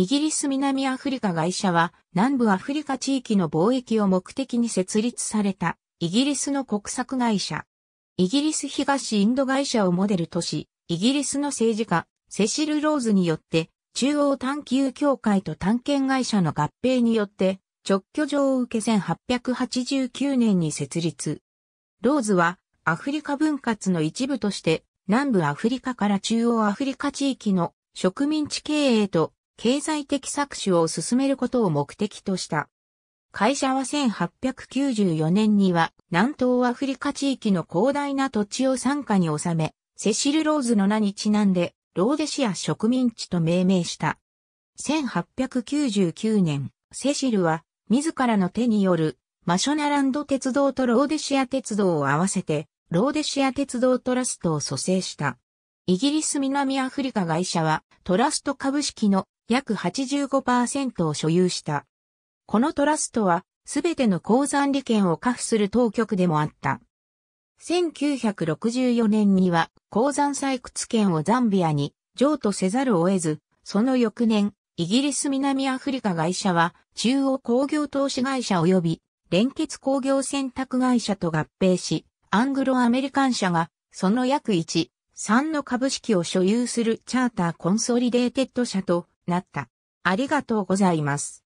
イギリス南アフリカ会社は南部アフリカ地域の貿易を目的に設立されたイギリスの国策会社。イギリス東インド会社をモデルとし、イギリスの政治家、セシル・ローズによって中央探求協会と探検会社の合併によって直居状を受け1889年に設立。ローズはアフリカ分割の一部として南部アフリカから中央アフリカ地域の植民地経営と経済的搾取を進めることを目的とした。会社は1894年には南東アフリカ地域の広大な土地を傘下に収め、セシル・ローズの名にちなんで、ローデシア植民地と命名した。1899年、セシルは自らの手によるマショナランド鉄道とローデシア鉄道を合わせて、ローデシア鉄道トラストを蘇生した。イギリス南アフリカ会社はトラスト株式の約85%を所有した。このトラストは、すべての鉱山利権を下付する当局でもあった。1964年には鉱山採掘権をザンビアに譲渡せざるを得ず、その翌年、イギリス南アフリカ会社は中央工業投資会社及び連結工業選択会社と合併し、アングロアメリカン社がその約1、3の株式を所有するチャーターコンソリデーテッド社となった。ありがとうございます。